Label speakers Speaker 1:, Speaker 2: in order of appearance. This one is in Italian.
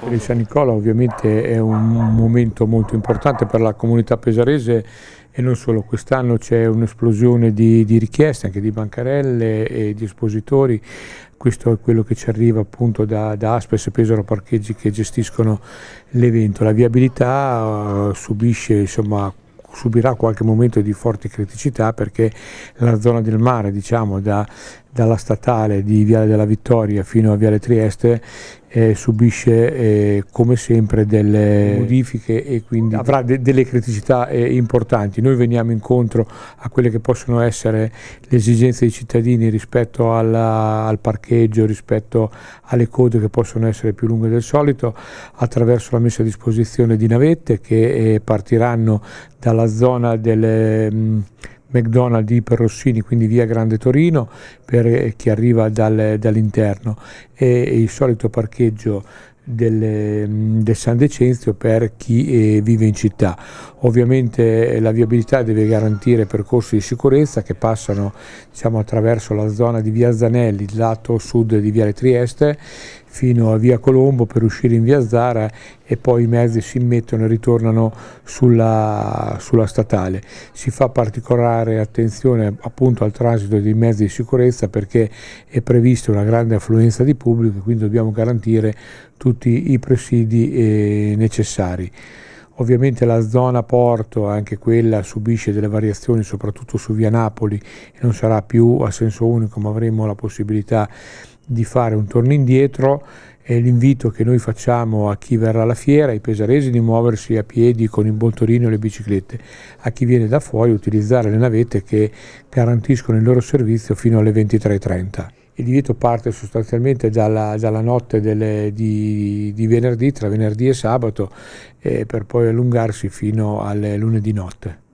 Speaker 1: Per il San Nicola ovviamente è un momento molto importante per la comunità pesarese e non solo, quest'anno c'è un'esplosione di, di, richieste anche di bancarelle e di espositori, questo è quello che ci arriva appunto da, da Aspes e Pesaro Parcheggi che gestiscono l'evento. La viabilità eh, subisce insomma subirà qualche momento di forti criticità perché la zona del mare, diciamo, da, dalla statale di Viale della Vittoria fino a Viale Trieste eh, subisce eh, come sempre delle modifiche e quindi avrà de- delle criticità eh, importanti. Noi veniamo incontro a quelle che possono essere le esigenze dei cittadini rispetto alla, al parcheggio, rispetto alle code che possono essere più lunghe del solito, attraverso la messa a disposizione di navette che eh, partiranno dalla zona del. Mh, McDonald's per Rossini, quindi via Grande Torino, per eh, chi arriva dal, dall'interno, e il solito parcheggio del, del, San Decenzio per chi eh, vive in città. Ovviamente eh, la viabilità deve garantire percorsi di sicurezza che passano diciamo, attraverso la zona di via Zanelli, lato sud di Viale Trieste fino a via Colombo per uscire in via Zara e poi i mezzi si mettono e ritornano sulla, sulla statale. Si fa particolare attenzione appunto al transito dei mezzi di sicurezza perché è prevista una grande affluenza di pubblico e quindi dobbiamo garantire tutti i presidi eh, necessari. Ovviamente la zona porto, anche quella, subisce delle variazioni, soprattutto su via Napoli, non sarà più a senso unico, ma avremo la possibilità di fare un torno indietro e l'invito che noi facciamo a chi verrà alla fiera, ai pesaresi, di muoversi a piedi con il bontorino e le biciclette, a chi viene da fuori utilizzare le navette che garantiscono il loro servizio fino alle 23.30. Il divieto parte sostanzialmente dalla, dalla notte delle, di, di, venerdì, tra venerdì e sabato, eh, per poi allungarsi fino alle lunedì notte.